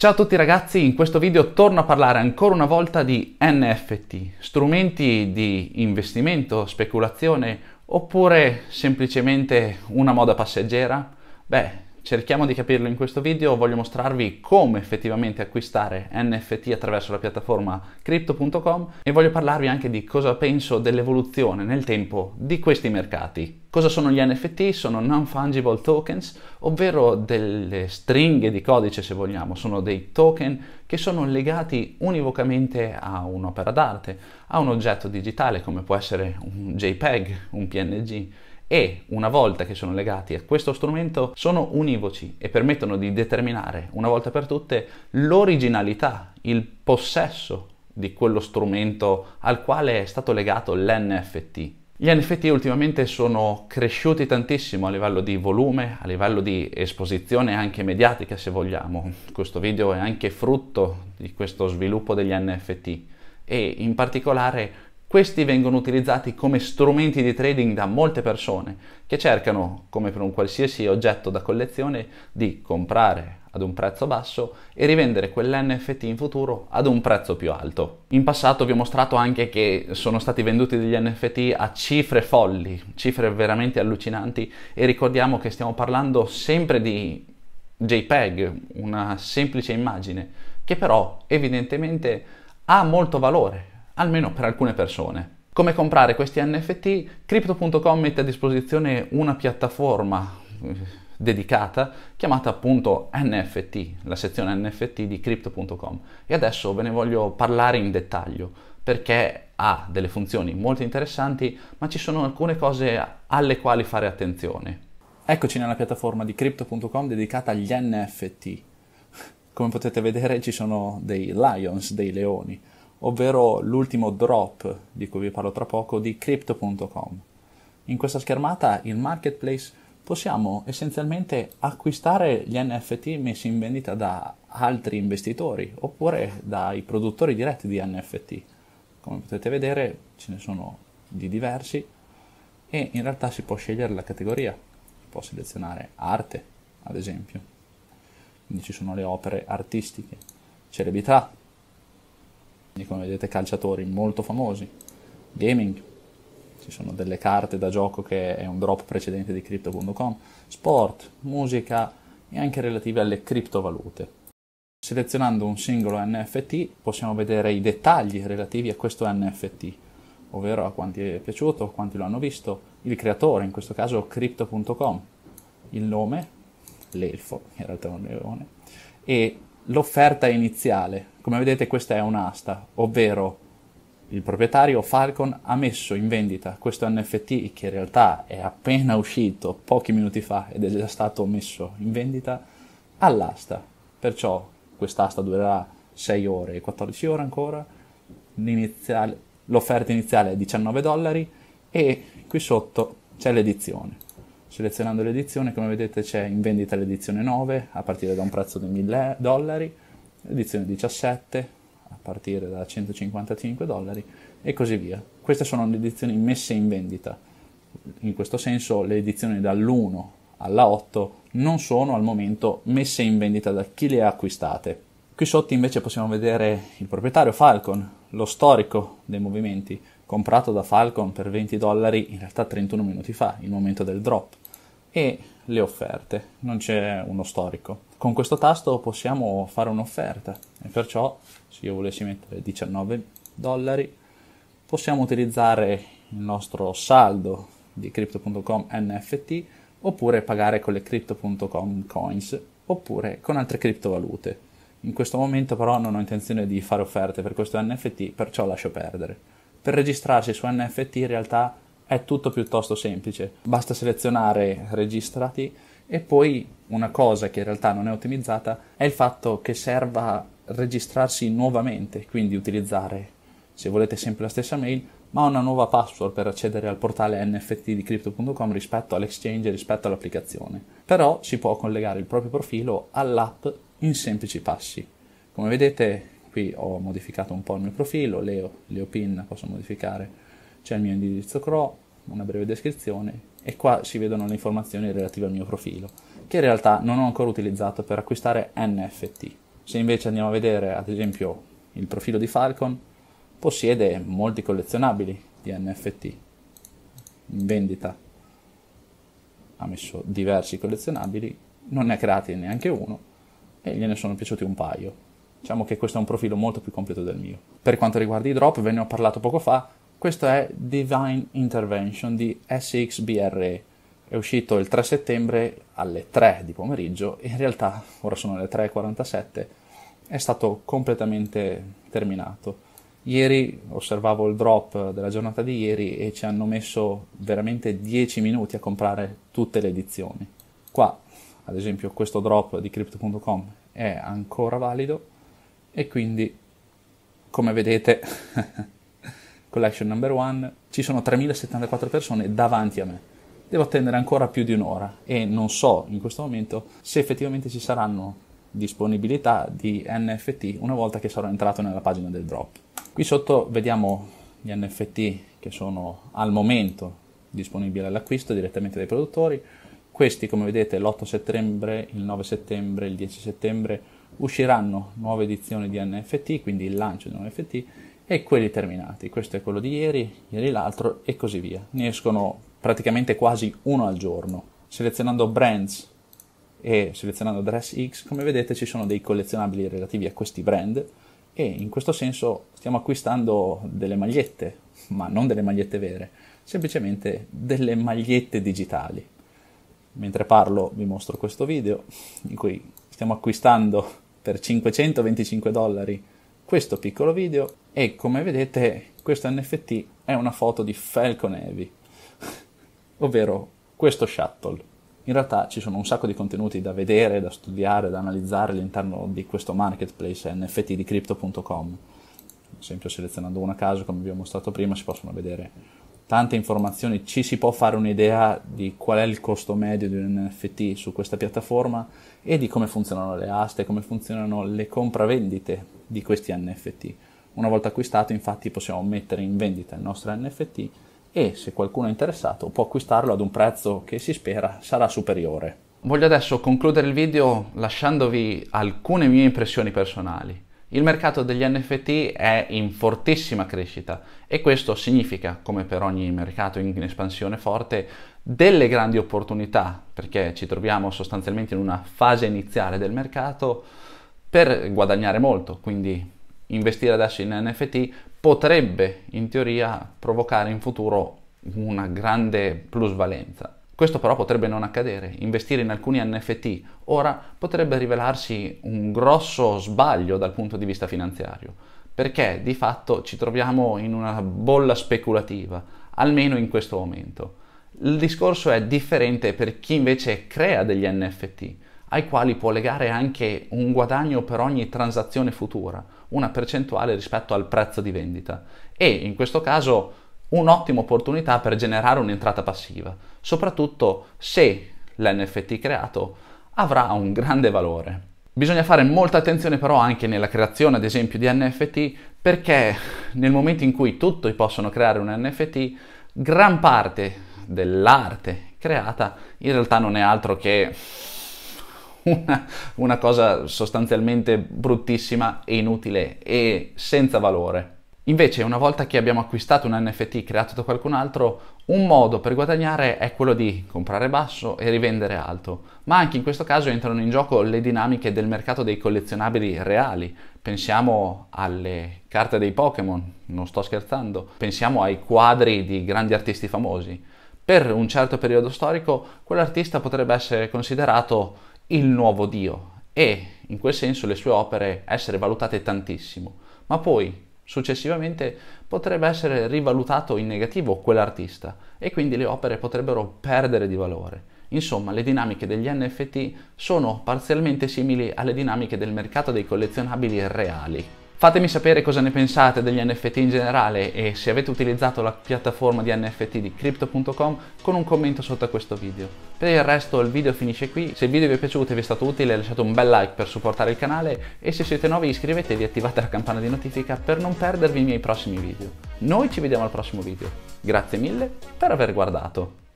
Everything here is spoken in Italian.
Ciao a tutti ragazzi, in questo video torno a parlare ancora una volta di NFT, strumenti di investimento, speculazione oppure semplicemente una moda passeggera? Beh, Cerchiamo di capirlo in questo video, voglio mostrarvi come effettivamente acquistare NFT attraverso la piattaforma crypto.com e voglio parlarvi anche di cosa penso dell'evoluzione nel tempo di questi mercati. Cosa sono gli NFT? Sono non-fungible tokens, ovvero delle stringhe di codice se vogliamo, sono dei token che sono legati univocamente a un'opera d'arte, a un oggetto digitale come può essere un JPEG, un PNG e una volta che sono legati a questo strumento sono univoci e permettono di determinare una volta per tutte l'originalità, il possesso di quello strumento al quale è stato legato l'NFT. Gli NFT ultimamente sono cresciuti tantissimo a livello di volume, a livello di esposizione anche mediatica se vogliamo. Questo video è anche frutto di questo sviluppo degli NFT e in particolare questi vengono utilizzati come strumenti di trading da molte persone che cercano, come per un qualsiasi oggetto da collezione, di comprare ad un prezzo basso e rivendere quell'NFT in futuro ad un prezzo più alto. In passato vi ho mostrato anche che sono stati venduti degli NFT a cifre folli, cifre veramente allucinanti e ricordiamo che stiamo parlando sempre di JPEG, una semplice immagine, che però evidentemente ha molto valore almeno per alcune persone. Come comprare questi NFT? Crypto.com mette a disposizione una piattaforma eh, dedicata chiamata appunto NFT, la sezione NFT di crypto.com e adesso ve ne voglio parlare in dettaglio perché ha delle funzioni molto interessanti ma ci sono alcune cose alle quali fare attenzione. Eccoci nella piattaforma di crypto.com dedicata agli NFT. Come potete vedere ci sono dei lions, dei leoni ovvero l'ultimo drop di cui vi parlo tra poco di crypto.com. In questa schermata, il marketplace, possiamo essenzialmente acquistare gli NFT messi in vendita da altri investitori oppure dai produttori diretti di NFT. Come potete vedere ce ne sono di diversi e in realtà si può scegliere la categoria, si può selezionare arte ad esempio, quindi ci sono le opere artistiche, celebrità, quindi come vedete calciatori molto famosi, gaming, ci sono delle carte da gioco che è un drop precedente di crypto.com, sport, musica e anche relative alle criptovalute. Selezionando un singolo NFT possiamo vedere i dettagli relativi a questo NFT, ovvero a quanti è piaciuto, a quanti lo hanno visto, il creatore, in questo caso crypto.com, il nome, l'elfo, in realtà è un leone, e l'offerta iniziale. Come vedete questa è un'asta, ovvero il proprietario Falcon ha messo in vendita questo NFT che in realtà è appena uscito pochi minuti fa ed è già stato messo in vendita all'asta. Perciò quest'asta durerà 6 ore e 14 ore ancora. L'iniziale, l'offerta iniziale è 19 dollari e qui sotto c'è l'edizione selezionando l'edizione, come vedete c'è in vendita l'edizione 9 a partire da un prezzo di 1000 dollari, l'edizione 17 a partire da 155 dollari e così via. Queste sono le edizioni messe in vendita. In questo senso le edizioni dall'1 alla 8 non sono al momento messe in vendita da chi le ha acquistate. Qui sotto invece possiamo vedere il proprietario Falcon, lo storico dei movimenti, comprato da Falcon per 20 dollari in realtà 31 minuti fa, il momento del drop, e le offerte, non c'è uno storico. Con questo tasto possiamo fare un'offerta e perciò se io volessi mettere 19 dollari possiamo utilizzare il nostro saldo di crypto.com NFT oppure pagare con le crypto.com coins oppure con altre criptovalute. In questo momento però non ho intenzione di fare offerte per questo NFT, perciò lascio perdere. Per registrarsi su NFT in realtà è tutto piuttosto semplice, basta selezionare registrati e poi una cosa che in realtà non è ottimizzata è il fatto che serva registrarsi nuovamente, quindi utilizzare se volete sempre la stessa mail, ma una nuova password per accedere al portale NFT di crypto.com rispetto all'exchange, rispetto all'applicazione. Però si può collegare il proprio profilo all'app in semplici passi. Come vedete qui ho modificato un po' il mio profilo, Leo, Pin, posso modificare, c'è il mio indirizzo CRO, una breve descrizione e qua si vedono le informazioni relative al mio profilo, che in realtà non ho ancora utilizzato per acquistare NFT. Se invece andiamo a vedere ad esempio il profilo di Falcon, possiede molti collezionabili di NFT in vendita. Ha messo diversi collezionabili, non ne ha creati neanche uno e gliene sono piaciuti un paio Diciamo che questo è un profilo molto più completo del mio. Per quanto riguarda i drop, ve ne ho parlato poco fa, questo è Divine Intervention di SXBRE. È uscito il 3 settembre alle 3 di pomeriggio, in realtà ora sono le 3.47, è stato completamente terminato. Ieri osservavo il drop della giornata di ieri e ci hanno messo veramente 10 minuti a comprare tutte le edizioni. Qua, ad esempio, questo drop di crypto.com è ancora valido e quindi come vedete collection number one ci sono 3074 persone davanti a me devo attendere ancora più di un'ora e non so in questo momento se effettivamente ci saranno disponibilità di NFT una volta che sarò entrato nella pagina del drop. Qui sotto vediamo gli NFT che sono al momento disponibili all'acquisto direttamente dai produttori. Questi, come vedete, l'8 settembre, il 9 settembre, il 10 settembre usciranno nuove edizioni di NFT, quindi il lancio di un NFT e quelli terminati. Questo è quello di ieri, ieri l'altro e così via. Ne escono praticamente quasi uno al giorno. Selezionando brands e selezionando Dress X, come vedete ci sono dei collezionabili relativi a questi brand e in questo senso stiamo acquistando delle magliette, ma non delle magliette vere, semplicemente delle magliette digitali. Mentre parlo vi mostro questo video in cui stiamo acquistando per 525 dollari questo piccolo video e come vedete questo NFT è una foto di Falcon Heavy, ovvero questo shuttle. In realtà ci sono un sacco di contenuti da vedere, da studiare, da analizzare all'interno di questo marketplace NFT di nftdicrypto.com. Ad esempio selezionando una casa, come vi ho mostrato prima, si possono vedere tante informazioni, ci si può fare un'idea di qual è il costo medio di un NFT su questa piattaforma e di come funzionano le aste, come funzionano le compravendite di questi NFT. Una volta acquistato infatti possiamo mettere in vendita il nostro NFT e se qualcuno è interessato può acquistarlo ad un prezzo che si spera sarà superiore. Voglio adesso concludere il video lasciandovi alcune mie impressioni personali. Il mercato degli NFT è in fortissima crescita e questo significa, come per ogni mercato in espansione forte, delle grandi opportunità, perché ci troviamo sostanzialmente in una fase iniziale del mercato per guadagnare molto, quindi investire adesso in NFT potrebbe in teoria provocare in futuro una grande plusvalenza. Questo però potrebbe non accadere. Investire in alcuni NFT ora potrebbe rivelarsi un grosso sbaglio dal punto di vista finanziario, perché di fatto ci troviamo in una bolla speculativa, almeno in questo momento. Il discorso è differente per chi invece crea degli NFT, ai quali può legare anche un guadagno per ogni transazione futura, una percentuale rispetto al prezzo di vendita. E in questo caso un'ottima opportunità per generare un'entrata passiva, soprattutto se l'NFT creato avrà un grande valore. Bisogna fare molta attenzione però anche nella creazione, ad esempio, di NFT, perché nel momento in cui tutti possono creare un NFT, gran parte dell'arte creata in realtà non è altro che una, una cosa sostanzialmente bruttissima e inutile e senza valore. Invece, una volta che abbiamo acquistato un NFT creato da qualcun altro, un modo per guadagnare è quello di comprare basso e rivendere alto, ma anche in questo caso entrano in gioco le dinamiche del mercato dei collezionabili reali. Pensiamo alle carte dei Pokémon, non sto scherzando, pensiamo ai quadri di grandi artisti famosi. Per un certo periodo storico quell'artista potrebbe essere considerato il nuovo dio e in quel senso le sue opere essere valutate tantissimo, ma poi Successivamente potrebbe essere rivalutato in negativo quell'artista e quindi le opere potrebbero perdere di valore. Insomma, le dinamiche degli NFT sono parzialmente simili alle dinamiche del mercato dei collezionabili reali. Fatemi sapere cosa ne pensate degli NFT in generale e se avete utilizzato la piattaforma di NFT di crypto.com con un commento sotto a questo video. Per il resto il video finisce qui, se il video vi è piaciuto e vi è stato utile lasciate un bel like per supportare il canale e se siete nuovi iscrivetevi e attivate la campana di notifica per non perdervi i miei prossimi video. Noi ci vediamo al prossimo video, grazie mille per aver guardato.